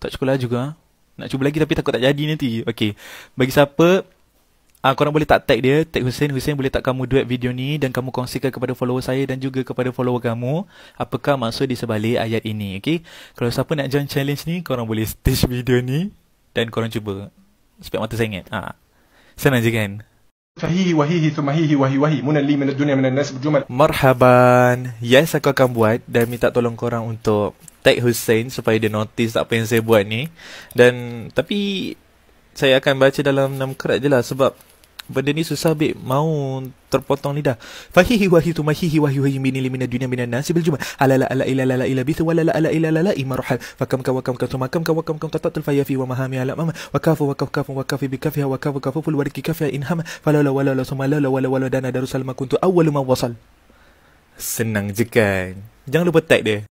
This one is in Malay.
tak sekolah juga Nak cuba lagi tapi takut tak jadi nanti Okay Bagi siapa Ah, korang boleh tak tag dia Tag Hussein Hussein boleh tak kamu duet video ni Dan kamu kongsikan kepada follower saya Dan juga kepada follower kamu Apakah maksud di sebalik ayat ini Okay Kalau siapa nak join challenge ni Korang boleh stage video ni Dan korang cuba Sepiak mata saya ingat ha. Ah. Senang je kan Fahihi wahihi thumahihi wahi wahi Munalli minal dunia minal nasib jumal Marhaban Yes aku akan buat Dan minta tolong korang untuk tag Hussein supaya dia notice apa yang saya buat ni. Dan tapi saya akan baca dalam enam kerat je lah sebab benda ni susah bib mau terpotong lidah fahihi wahi tu mahihi wahi wahi min li min dunya min nasi bil juma ala la ala ila la ila bi thu wala la ala ila la la imarhal fa kam kam kam kam kam kam kam kam tatatul fa yafi wa mahami ala mama wa kafu wa kaf kafu wa kafi bi kafiha wa kafu kafu fil wariki kafiha inham fa la la wala la suma la la wala wala dana darusal ma kuntu awwal ma wasal senang je kan jangan lupa tag dia